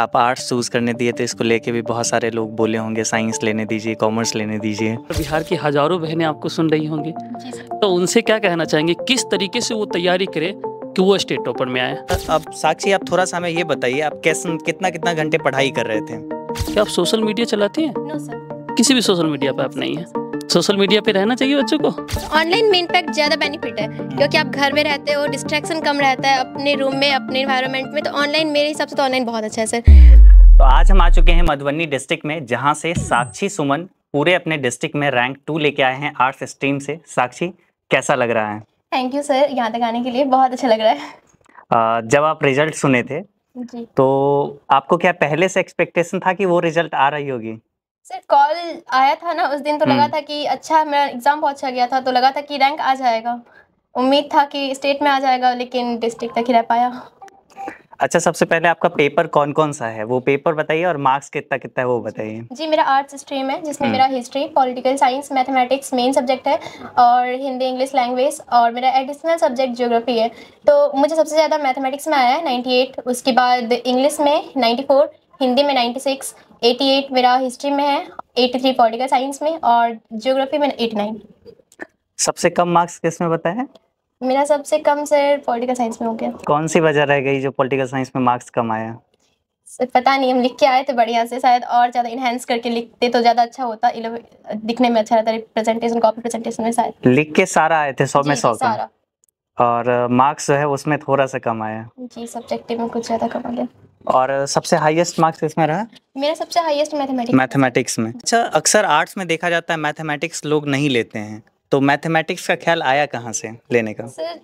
आप arts choose करने दिए थे तो इसको लेके भी बहुत सारे लोग बोले होंगे साइंस लेने दीजिए कॉमर्स लेने दीजिए बिहार की हज़ारों बहनें आपको सुन रही होंगी तो उनसे क्या कहना चाहेंगे किस तरीके से वो तैयारी करे कि वो स्टेट टॉपर में आए अब साक्षी आप थोड़ा सा हमें ये बताइए आप कैसे कितना कितना घंटे पढ़ाई कर रहे थे क्या आप सोशल मीडिया चलाती हैं किसी भी सोशल मीडिया पर आप नहीं है सोशल मीडिया पे रहना चाहिए बच्चों को ऑनलाइन में इनफैक्ट ज्यादा बेनिफिट है क्योंकि आप घर में रहते हो डिस्ट्रैक्शन कम रहता है अपने रूम में अपने इन्वायरमेंट में तो ऑनलाइन मेरे हिसाब से तो ऑनलाइन बहुत अच्छा है सर तो आज हम आ चुके हैं मधुबनी डिस्ट्रिक्ट में जहाँ से साक्षी सुमन पूरे अपने डिस्ट्रिक्ट में रैंक टू लेके आए हैं आर्ट्स स्ट्रीम से साक्षी कैसा लग रहा है थैंक यू सर यहाँ तक आने के लिए बहुत अच्छा लग रहा है जब आप रिजल्ट सुने थे जी। तो आपको क्या पहले से एक्सपेक्टेशन था कि वो रिजल्ट आ रही होगी सर कॉल आया था ना उस दिन तो लगा हम्म। था कि अच्छा मेरा एग्ज़ाम बहुत अच्छा गया था तो लगा था कि रैंक आ जाएगा उम्मीद था कि स्टेट में आ जाएगा लेकिन डिस्ट्रिक्ट तक ही रह पाया अच्छा सबसे पहले आपका पेपर कौन कौन सा है वो पेपर बताइए और मार्क्स कितना कितना है वो बताइए जी मेरा आर्ट्स स्ट्रीम है जिसमें हम्म। मेरा history political science mathematics main subject है और हिंदी इंग्लिश लैंग्वेज और मेरा एडिशनल सब्जेक्ट ज्योग्राफी है तो मुझे सबसे ज़्यादा मैथमेटिक्स में आया है नाइन्टी उसके बाद इंग्लिश में नाइन्टी हिंदी में 96, 88 मेरा हिस्ट्री में है 83 थ्री पॉलिटिकल साइंस में और जियोग्राफी में 89 सबसे कम मार्क्स किस में बताया मेरा सबसे कम सर पॉलिटिकल साइंस में हो गया कौन सी वजह रह गई जो पॉलिटिकल साइंस में मार्क्स कम आया पता नहीं हम लिख के आए थे बढ़िया से शायद और ज़्यादा इनहेंस करके लिखते तो ज़्यादा अच्छा होता दिखने में अच्छा रहता प्रेजेंटेशन कॉपी प्रेजेंटेशन में शायद लिख के सारा आए थे सौ में सौ सारा और मार्क्स uh, जो है उसमें थोड़ा सा कम आया जी सब्जेक्टिव में कुछ ज़्यादा कम आ गया और सबसे हाईएस्ट मार्क्स इसमें रहा मेरा सबसे हाईएस्ट मैथमेटिक्स मैथमेटिक्स में अच्छा अक्सर आर्ट्स में देखा जाता है मैथमेटिक्स लोग नहीं लेते हैं तो मैथमेटिक्स का ख्याल आया कहाँ से लेने का सर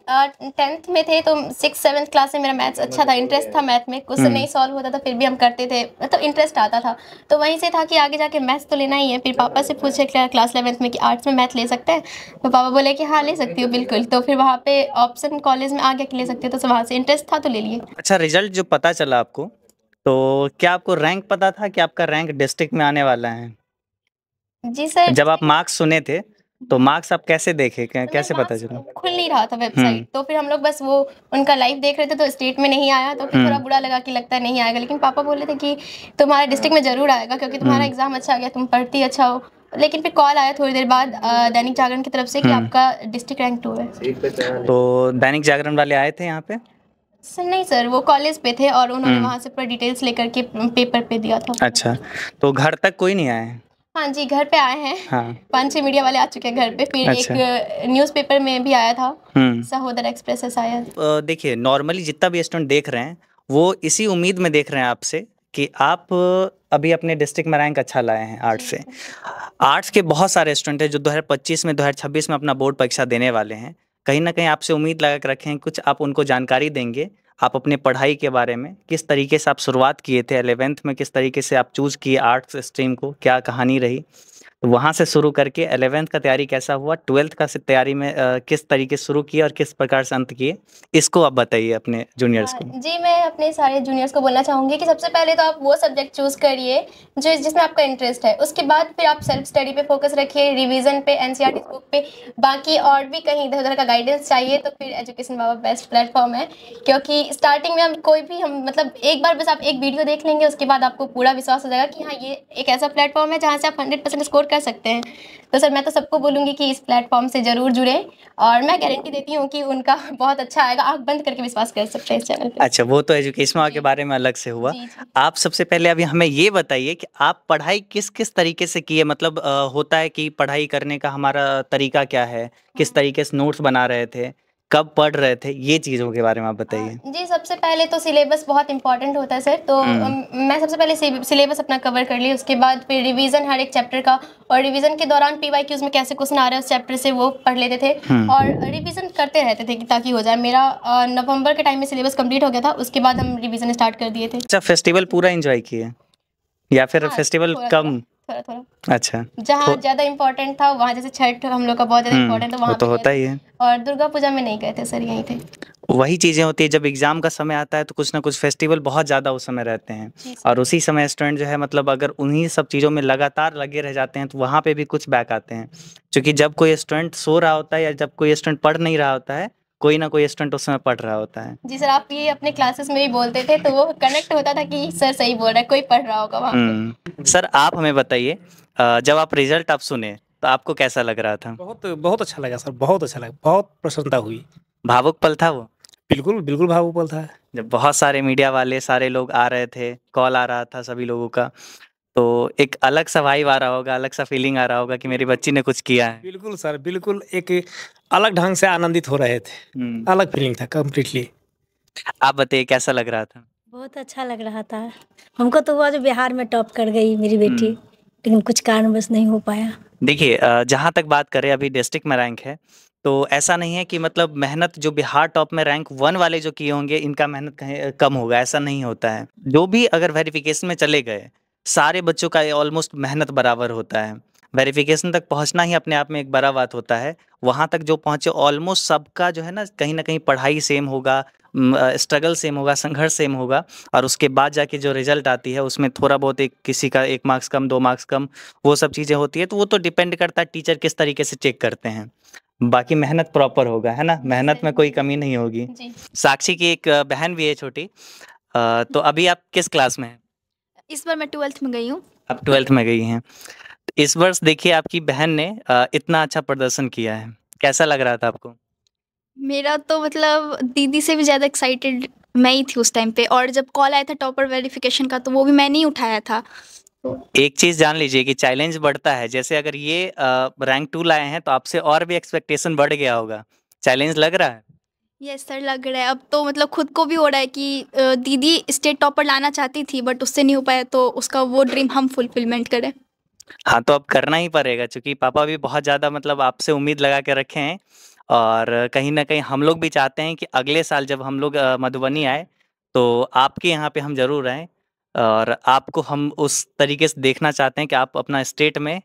टेंथ में थे तो सिक्स सेवन्थ क्लास में मेरा मैथ्स अच्छा था इंटरेस्ट था मैथ में कुछ हम्म। नहीं सॉल्व होता था फिर भी हम करते थे मतलब तो इंटरेस्ट आता था तो वहीं से था कि आगे जाके मैथ्स तो लेना ही है फिर पापा से पूछे क्लास इलेवंथ में कि आर्ट्स में मैथ ले सकते हैं तो पापा बोले कि हाँ ले सकती हूँ बिल्कुल तो फिर वहाँ पे ऑप्शन कॉलेज में आगे ले सकते हो तो वहाँ से इंटरेस्ट था तो ले लिए अच्छा रिजल्ट जो पता चला आपको तो क्या आपको रैंक पता था कि आपका रैंक डिस्ट्रिक्ट में आने वाला है जी सर जब आप मार्क्स सुने थे तो मार्क्स आप कैसे देखे तो कैसे पता चला खुल नहीं रहा था वेबसाइट हम्म। तो फिर हम लोग बस वो उनका लाइव देख रहे थे तो स्टेट में नहीं आया तो फिर थोड़ा हम्म। बुरा लगा कि लगता है नहीं आएगा लेकिन पापा बोले थे कि तुम्हारा डिस्ट्रिक्ट में जरूर आएगा क्योंकि तुम्हारा एग्जाम हम्म। अच्छा आ गया तुम पढ़ती अच्छा हो लेकिन फिर कॉल आया थोड़ी देर बाद दैनिक जागरण की तरफ से कि आपका डिस्ट्रिक्ट रैंक टू है तो दैनिक जागरण वाले आए थे यहाँ पे सर नहीं सर वो कॉलेज पे थे और उन्होंने हम्म। वहाँ से पूरा डिटेल्स लेकर के पेपर पे दिया था अच्छा तो घर तक कोई नहीं आया है हाँ जी घर पे आए हैं हाँ। पांच छह मीडिया वाले आ चुके हैं घर पे फिर अच्छा। एक न्यूज़पेपर में भी आया था हम्म। सहोदर एक्सप्रेस आया देखिए नॉर्मली जितना भी स्टूडेंट देख रहे हैं वो इसी उम्मीद में देख रहे हैं आपसे कि आप अभी अपने डिस्ट्रिक्ट में रैंक अच्छा लाए हैं आर्ट्स से आर्ट्स के बहुत सारे स्टूडेंट हैं जो पच्चीस में छब्बीस में अपना बोर्ड परीक्षा देने वाले हैं कहीं ना कहीं आपसे उम्मीद लगा कर रखें कुछ आप उनको जानकारी देंगे आप अपने पढ़ाई के बारे में किस तरीके से आप शुरुआत किए थे एलेवेंथ में किस तरीके से आप चूज़ किए आर्ट्स स्ट्रीम को क्या कहानी रही तो वहाँ से शुरू करके अलेवेंथ का तैयारी कैसा हुआ ट्वेल्थ का तैयारी में आ, किस तरीके से शुरू किया और किस प्रकार से अंत किए इसको आप बताइए अपने जूनियर्स हाँ, को जी मैं अपने सारे जूनियर्स को बोलना चाहूँगी कि सबसे पहले तो आप वो सब्जेक्ट चूज़ करिए जो जिसमें आपका इंटरेस्ट है उसके बाद फिर आप सेल्फ स्टडी पे फोकस रखिए रिविजन पे एन बुक पे बाकी और भी कहीं इधर उधर का गाइडेंस चाहिए तो फिर एजुकेशन बाबा बेस्ट प्लेटफॉर्म है क्योंकि स्टार्टिंग में हम कोई भी हम मतलब एक बार बस आप एक वीडियो देख लेंगे उसके बाद आपको पूरा विश्वास हो जाएगा कि हाँ ये एक ऐसा प्लेटफॉर्म है जहाँ से आप हंड्रेड स्कोर कर सकते हैं तो सर मैं तो सबको बोलूँगी कि इस प्लेटफॉर्म से ज़रूर जुड़े और मैं गारंटी देती हूँ कि उनका बहुत अच्छा आएगा आँख बंद करके विश्वास कर सकते हैं इस चैनल पर अच्छा वो तो एजुकेशन के बारे में अलग से हुआ जी, जी। आप सबसे पहले अभी हमें ये बताइए कि आप पढ़ाई किस किस तरीके से की है मतलब होता है कि पढ़ाई करने का हमारा तरीका क्या है किस हाँ। तरीके से नोट्स बना रहे थे कब पढ़ रहे थे ये चीज़ों के बारे में आप बताइए जी सबसे पहले तो सिलेबस बहुत इंपॉर्टेंट होता है सर तो हम्म। मैं सबसे पहले सिलेबस अपना कवर कर ली उसके बाद फिर रिवीजन हर एक चैप्टर का और रिवीजन के दौरान पी वाई में कैसे क्वेश्चन आ रहे हैं उस चैप्टर से वो पढ़ लेते थे हम्म। और रिविजन करते रहते थे ताकि हो जाए मेरा नवम्बर के टाइम में सिलेबस कम्प्लीट हो गया था उसके बाद हम रिविजन स्टार्ट कर दिए थे अच्छा फेस्टिवल पूरा इंजॉय किए या फिर फेस्टिवल हाँ, कम थोड़ा थोड़ा अच्छा जहाँ ज्यादा इम्पोर्टेंट था वहाँ जैसे छठ हम लोग का बहुत ज्यादा इम्पोर्टेंट हम्म, था वहाँ तो होता ही है और दुर्गा पूजा में नहीं गए थे सर यहीं थे वही चीज़ें होती है जब एग्ज़ाम का समय आता है तो कुछ ना कुछ फेस्टिवल बहुत ज़्यादा उस समय रहते हैं और उसी समय स्टूडेंट जो है मतलब अगर उन्हीं सब चीज़ों में लगातार लगे रह जाते हैं तो वहाँ पे भी कुछ बैक आते हैं क्योंकि जब कोई स्टूडेंट सो रहा होता है या जब कोई स्टूडेंट पढ़ नहीं रहा होता है कोई ना कोई स्टूडेंट उस समय पढ़ रहा होता है जी सर आप ये अपने क्लासेस में भी बोलते थे तो वो कनेक्ट होता था कि सर सही बोल रहा है कोई पढ़ रहा होगा हम्म। सर आप हमें बताइए जब आप रिजल्ट आप सुने तो आपको कैसा लग रहा था बहुत बहुत अच्छा लगा सर बहुत अच्छा लगा बहुत प्रसन्नता हुई भावुक पल था वो बिल्कुल बिल्कुल भावुक पल था जब बहुत सारे मीडिया वाले सारे लोग आ रहे थे कॉल आ रहा था सभी लोगों का तो एक अलग सा वाइब आ रहा होगा अलग सा फीलिंग आ रहा होगा कि मेरी बच्ची ने कुछ किया है बिल्कुल सर बिल्कुल एक अलग ढंग से आनंदित हो रहे थे हम्म। अलग फीलिंग था कम्प्लीटली आप बताइए कैसा लग रहा था बहुत अच्छा लग रहा था हमको तो हुआ जो बिहार में टॉप कर गई मेरी बेटी हम्म। लेकिन कुछ कारण बस नहीं हो पाया देखिए जहाँ तक बात करें अभी डिस्ट्रिक्ट में रैंक है तो ऐसा नहीं है कि मतलब मेहनत जो बिहार टॉप में रैंक वन वाले जो किए होंगे इनका मेहनत कम होगा ऐसा नहीं होता है जो भी अगर वेरिफिकेशन में चले गए सारे बच्चों का ऑलमोस्ट मेहनत बराबर होता है वेरिफिकेशन तक पहुंचना ही अपने आप में एक बड़ा बात होता है वहां तक जो पहुंचे ऑलमोस्ट सबका जो है ना कहीं ना कहीं पढ़ाई सेम होगा स्ट्रगल सेम होगा संघर्ष सेम होगा और उसके बाद जाके जो रिजल्ट आती है उसमें थोड़ा बहुत एक किसी का एक मार्क्स कम दो मार्क्स कम वो सब चीज़ें होती है तो वो तो डिपेंड करता है टीचर किस तरीके से चेक करते हैं बाकी मेहनत प्रॉपर होगा है ना मेहनत में कोई कमी नहीं होगी साक्षी की एक बहन भी है छोटी तो अभी आप किस क्लास में हैं इस बार मैं ट्वेल्थ में गई हूँ आप ट्वेल्थ में गई हैं इस वर्ष देखिए आपकी बहन ने इतना अच्छा प्रदर्शन किया है कैसा लग रहा था आपको मेरा तो मतलब दीदी से भी ज़्यादा एक्साइटेड मैं ही थी उस टाइम पे और जब कॉल आया था टॉपर वेरिफिकेशन का तो वो भी मैंने ही उठाया था एक चीज जान लीजिए कि चैलेंज बढ़ता है जैसे अगर ये रैंक टू लाए हैं तो आपसे और भी एक्सपेक्टेशन बढ़ गया होगा चैलेंज लग रहा है यस सर लग रहा है अब तो मतलब खुद को भी हो रहा है कि दीदी स्टेट टॉपर लाना चाहती थी बट उससे नहीं हो पाया तो उसका वो ड्रीम हम फुलफिलमेंट करें हाँ, तो अब करना ही पड़ेगा क्योंकि पापा भी बहुत ज़्यादा मतलब आपसे उम्मीद लगा के रखे हैं और कहीं ना कहीं हम लोग भी चाहते हैं कि अगले साल जब हम लोग मधुबनी आए तो आपके यहाँ पे हम ज़रूर आए और आपको हम उस तरीके से देखना चाहते हैं कि आप अपना स्टेट में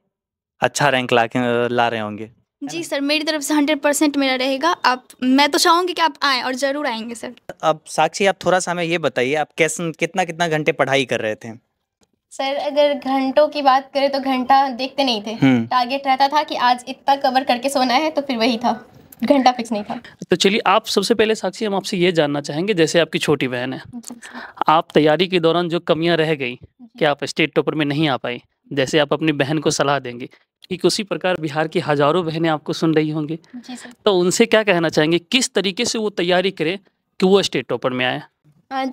अच्छा रैंक ला ला रहे होंगे। जी सर मेरी तरफ से हंड्रेड परसेंट मेरा रहेगा आप मैं तो चाहूंगी कि आप आए और ज़रूर आएंगे सर अब साक्षी आप थोड़ा सा हमें ये बताइए आप कैसे कितना कितना घंटे पढ़ाई कर रहे थे सर अगर घंटों की बात करें तो घंटा देखते नहीं थे हम्म। टारगेट रहता था कि आज इतना कवर करके सोना है तो फिर वही था घंटा फिक्स नहीं था तो चलिए आप सबसे पहले साक्षी हम आपसे ये जानना चाहेंगे जैसे आपकी छोटी बहन है आप तैयारी के दौरान जो कमियां रह गई कि आप स्टेट टॉपर में नहीं आ पाई जैसे आप अपनी बहन को सलाह देंगे ठीक उसी प्रकार बिहार की हजारों बहनें आपको सुन रही होंगी तो उनसे क्या कहना चाहेंगे किस तरीके से वो तैयारी करें कि वो स्टेट टॉपर में आए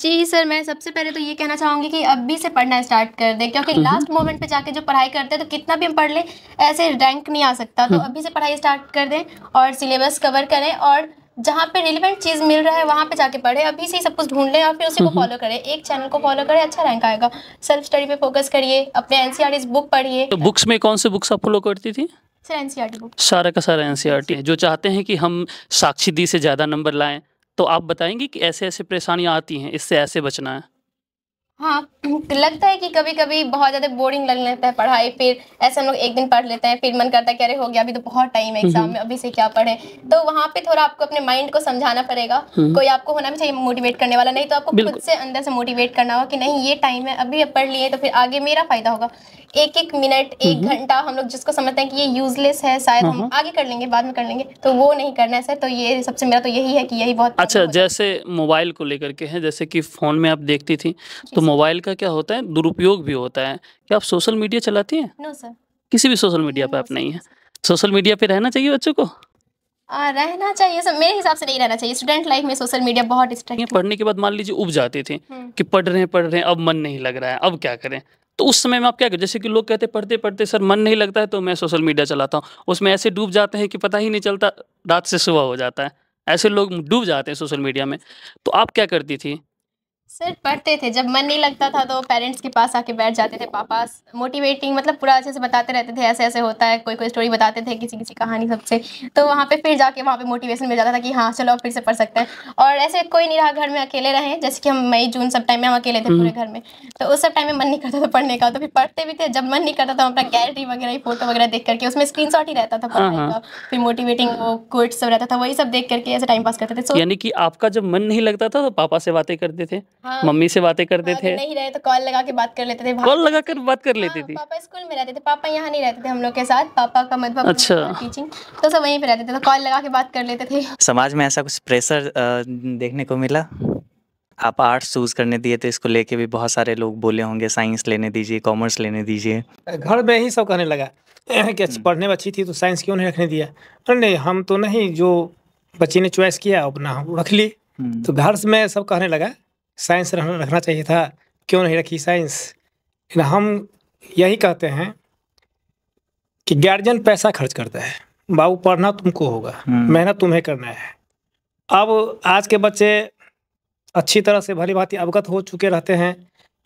जी सर मैं सबसे पहले तो ये कहना चाहूँगी कि अभी से पढ़ना स्टार्ट कर दे क्योंकि हम्म। लास्ट मोमेंट पे जाके जो पढ़ाई करते हैं तो कितना भी हम पढ़ लें ऐसे रैंक नहीं आ सकता तो हम्म। अभी से पढ़ाई स्टार्ट कर दें और सिलेबस कवर करें और जहाँ पे रिलेवेंट चीज़ मिल रहा है वहाँ पे जाके पढ़े अभी से ही सब कुछ ढूंढ लें और फिर उसी को फॉलो करें एक चैनल को फॉलो करें अच्छा रैंक आएगा सेल्फ स्टडी पे फोकस करिए अपने एनसीआर बुक e पढ़िए तो बुक्स में कौन से बुक्स आप फॉलो करती थी सर एनसीआर बुक e सारा का सारा एनसीआर है e जो चाहते हैं कि हम साक्षी दी से ज़्यादा नंबर लाए तो आप बताएंगे कि ऐसे ऐसे परेशानियाँ आती हैं इससे ऐसे बचना है हाँ लगता है कि कभी कभी बहुत ज़्यादा बोरिंग लग लेता है पढ़ाई फिर ऐसे हम लोग एक दिन पढ़ लेते हैं फिर मन करता है कि अरे हो गया अभी तो बहुत टाइम है एग्जाम हम्म। में अभी से क्या पढ़े तो वहाँ पे थोड़ा आपको अपने माइंड को समझाना पड़ेगा हम्म। कोई आपको होना भी चाहिए मोटिवेट करने वाला नहीं तो आपको खुद से अंदर से मोटिवेट करना होगा कि नहीं ये टाइम है अभी पढ़ लिए तो फिर आगे मेरा फायदा होगा एक एक मिनट एक हम्म। घंटा हम लोग जिसको समझते हैं कि ये यूजलेस है शायद हम हाँ, हाँ। आगे कर लेंगे बाद में कर लेंगे तो वो नहीं करना है सर तो ये सबसे मेरा तो यही है कि यही बहुत अच्छा जैसे मोबाइल को लेकर के हैं जैसे कि फ़ोन में आप देखती थी तो मोबाइल का क्या होता है दुरुपयोग भी होता है क्या आप सोशल मीडिया चलाती हैं नो सर किसी भी सोशल मीडिया पर आप नहीं है सोशल मीडिया पर रहना चाहिए बच्चों को आ, रहना चाहिए सर मेरे हिसाब से नहीं रहना चाहिए स्टूडेंट लाइफ में सोशल मीडिया बहुत डिस्ट्रैक्ट पढ़ने के बाद मान लीजिए उब जाती थी हम्म। कि पढ़ रहे हैं पढ़ रहे हैं अब मन नहीं लग रहा है अब क्या करें तो उस समय में आप क्या करें जैसे कि लोग कहते पढ़ते पढ़ते सर मन नहीं लगता है तो मैं सोशल मीडिया चलाता हूँ उसमें ऐसे डूब जाते हैं कि पता ही नहीं चलता रात से सुबह हो जाता है ऐसे लोग डूब जाते हैं सोशल मीडिया में तो आप क्या करती थी सर पढ़ते थे जब मन नहीं लगता था तो पेरेंट्स के पास आके बैठ जाते थे पापा मोटिवेटिंग मतलब पूरा अच्छे से बताते रहते थे ऐसे ऐसे होता है कोई कोई स्टोरी बताते थे किसी किसी कहानी सबसे तो वहाँ पे फिर जाके वहाँ पे मोटिवेशन मिल जाता था कि हाँ चलो फिर से पढ़ सकते हैं और ऐसे कोई नहीं रहा घर में अकेले रहे जैसे कि हम मई जून सब टाइम में हम अकेले थे पूरे हम्म। घर में तो उस सब टाइम में मन नहीं करता था पढ़ने का तो फिर पढ़ते भी थे जब मन नहीं करता था हम अपना गैलरी वगैरह फोटो वगैरह देख करके उसमें स्क्रीन ही रहता था हाँ, पढ़ने का हाँ। फिर मोटिवेटिंग वो कोर्ट्स सब रहता था वही सब देख करके ऐसे टाइम पास करते थे यानी कि आपका जब मन नहीं लगता था तो पापा से बातें करते थे हाँ, मम्मी से बातें करते हाँ, थे नहीं रहे तो कॉल लगा के बात कर लेते थे कॉल लगा कर बात कर लेते हाँ, थे पापा स्कूल में रहते थे पापा यहाँ नहीं रहते थे हम लोग के साथ पापा का मतलब अच्छा टीचिंग तो सब वहीं पे रहते थे तो कॉल लगा के बात कर लेते थे समाज में ऐसा कुछ प्रेशर देखने को मिला आप आर्ट्स चूज करने दिए तो इसको लेके भी बहुत सारे लोग बोले होंगे साइंस लेने दीजिए कॉमर्स लेने दीजिए घर में ही सब कहने लगा कि अच्छा, हम्म। पढ़ने में अच्छी थी तो साइंस क्यों नहीं रखने दिया अरे नहीं हम तो नहीं जो बच्चे ने चॉइस किया अपना रख ली हम्म। तो घर में सब कहने लगा साइंस रखना चाहिए था क्यों नहीं रखी साइंस लेकिन हम यही कहते हैं कि गार्जियन पैसा खर्च करता है बाबू पढ़ना तुमको होगा हम्म। मेहनत तुम्हें करना है अब आज के बच्चे अच्छी तरह से भली भांति अवगत हो चुके रहते हैं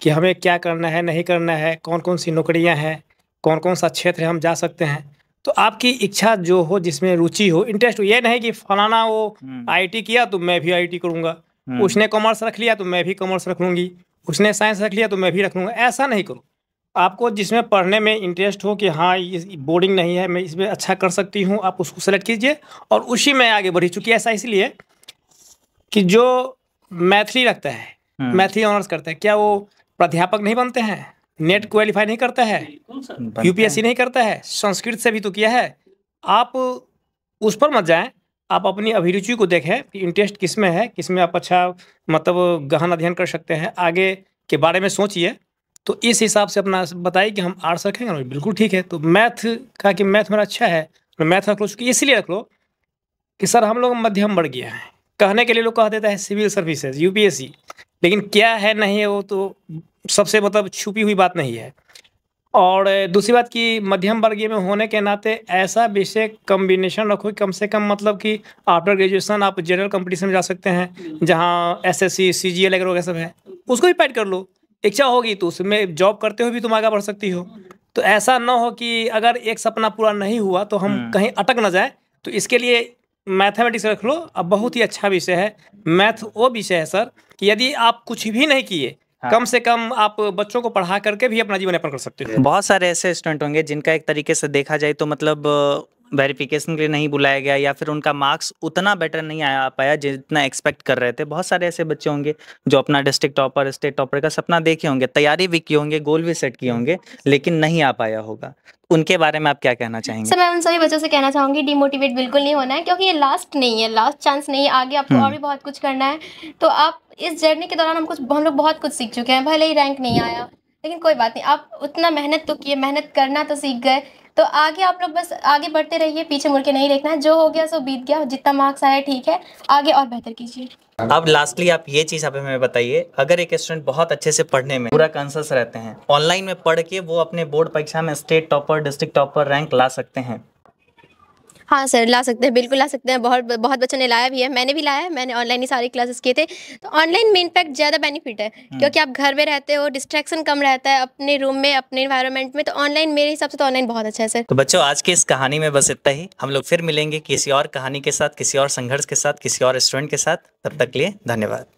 कि हमें क्या करना है नहीं करना है कौन कौन सी नौकरियां हैं कौन कौन सा क्षेत्र हम जा सकते हैं तो आपकी इच्छा जो हो जिसमें रुचि हो इंटरेस्ट हो ये नहीं कि फलाना वो हम्म। आईटी किया तो मैं भी आईटी करूँगा हम्म। उसने कॉमर्स रख लिया तो मैं भी कॉमर्स रख लूँगी उसने साइंस रख लिया तो मैं भी रख लूँगा ऐसा नहीं करूँ आपको जिसमें पढ़ने में इंटरेस्ट हो कि हाँ ये बोर्डिंग नहीं है मैं इसमें अच्छा कर सकती हूँ आप उसको सेलेक्ट कीजिए और उसी में आगे चुकी चूँकि ऐसा इसलिए कि जो मैथिली रखता है मैथिली हम्म। ऑनर्स करता है क्या वो प्राध्यापक नहीं बनते हैं नेट क्वालिफाई हम्म। नहीं करता है यूपीएससी नहीं करता है संस्कृत से भी तो किया है आप उस पर मत जाएं आप अपनी अभिरुचि को देखें कि इंटरेस्ट किस में है किस में आप अच्छा मतलब गहन अध्ययन कर सकते हैं आगे के बारे में सोचिए तो इस हिसाब से अपना बताइए कि हम आर्ट्स रखेंगे बिल्कुल ठीक है तो मैथ का कि मैथ मेरा अच्छा है तो मैथ रख लो चूँकि इसलिए रख लो कि सर हम लोग मध्यम वर्गीय हैं कहने के लिए लोग कह देता है सिविल सर्विसेज यूपीएससी लेकिन क्या है नहीं है वो तो सबसे मतलब छुपी हुई बात नहीं है और दूसरी बात कि मध्यम वर्गीय में होने के नाते ऐसा विषय कम्बिनेशन रखो कम से कम मतलब कि आफ्टर ग्रेजुएशन आप जनरल कंपटीशन में जा सकते हैं जहाँ S S C C G L वगैरह सब है उसको भी पैड कर लो इच्छा होगी तो उसमें जॉब करते हुए भी तुम आगे बढ़ सकती हो तो ऐसा ना हो कि अगर एक सपना पूरा नहीं हुआ तो हम हाँ। कहीं अटक ना जाए तो इसके लिए मैथमेटिक्स रख लो अब बहुत ही अच्छा विषय है मैथ वो विषय है सर कि यदि आप कुछ भी नहीं किए हाँ। कम से कम आप बच्चों को पढ़ा करके भी अपना जीवन यापन कर सकते हो बहुत सारे ऐसे स्टूडेंट होंगे जिनका एक तरीके से देखा जाए तो मतलब वेरिफिकेशन के लिए नहीं बुलाया गया या फिर उनका मार्क्स उतना बेटर नहीं आ पाया जितना एक्सपेक्ट कर रहे थे बहुत सारे ऐसे बच्चे होंगे जो अपना डिस्ट्रिक्ट टॉपर स्टेट टॉपर का सपना देखे होंगे तैयारी भी किए होंगे गोल भी सेट किए हम्म। होंगे लेकिन नहीं आ पाया होगा उनके बारे में आप क्या कहना चाहेंगे सर मैं उन सभी बच्चों से कहना चाहूंगी डिमोटिवेट बिल्कुल नहीं होना है क्योंकि ये लास्ट नहीं है लास्ट चांस नहीं है आगे आपको और हम्म। भी बहुत कुछ करना है तो आप इस जर्नी के दौरान हम कुछ हम लोग बहुत कुछ सीख चुके हैं भले ही रैंक नहीं आया लेकिन कोई बात नहीं आप उतना मेहनत तो किए मेहनत करना तो सीख गए तो आगे आप लोग बस आगे बढ़ते रहिए पीछे मुड़ के नहीं देखना है जो हो गया सो बीत गया जितना मार्क्स आया ठीक है आगे और बेहतर कीजिए अब लास्टली आप ये चीज़ आप हमें बताइए अगर एक स्टूडेंट बहुत अच्छे से पढ़ने में पूरा कंसर्स रहते हैं ऑनलाइन में पढ़ के वो अपने बोर्ड परीक्षा में state topper district topper rank ला सकते हैं हाँ सर ला सकते हैं बिल्कुल ला सकते हैं बहुत बहुत बच्चों ने लाया भी है मैंने भी लाया है मैंने ऑनलाइन ही सारी क्लासेस किए थे तो ऑनलाइन में इनफैक्ट ज़्यादा बेनिफिट है हम्म। क्योंकि आप घर में रहते हो डिस्ट्रैक्शन कम रहता है अपने रूम में अपने इन्वायरमेंट में तो ऑनलाइन मेरे हिसाब से तो ऑनलाइन बहुत अच्छा है सर तो बच्चों आज की इस कहानी में बस इतना ही हम लोग फिर मिलेंगे किसी और कहानी के साथ किसी और संघर्ष के साथ किसी और स्टूडेंट के साथ तब तक लिए धन्यवाद